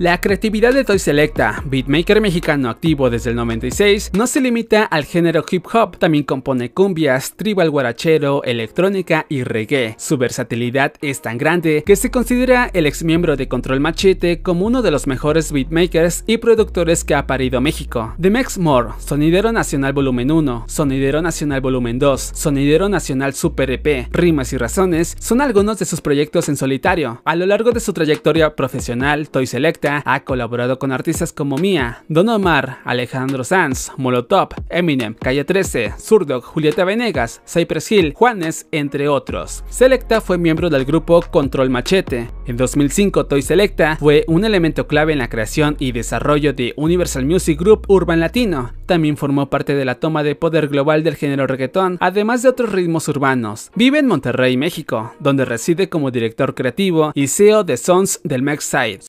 La creatividad de Toy Selecta, beatmaker mexicano activo desde el 96, no se limita al género hip hop, también compone cumbias, tribal guarachero, electrónica y reggae. Su versatilidad es tan grande que se considera el ex miembro de Control Machete como uno de los mejores beatmakers y productores que ha parido México. The Max Moore, Sonidero Nacional Volumen 1, Sonidero Nacional Volumen 2, Sonidero Nacional Super EP, Rimas y Razones, son algunos de sus proyectos en solitario. A lo largo de su trayectoria profesional, Toy Selecta ha colaborado con artistas como Mia, Don Omar, Alejandro Sanz, Molotov, Eminem, Calle 13, surdoc Julieta Venegas, Cypress Hill, Juanes, entre otros. Selecta fue miembro del grupo Control Machete. En 2005, Toy Selecta fue un elemento clave en la creación y desarrollo de Universal Music Group Urban Latino. También formó parte de la toma de poder global del género reggaetón, además de otros ritmos urbanos. Vive en Monterrey, México, donde reside como director creativo y CEO de Sons del Max Side.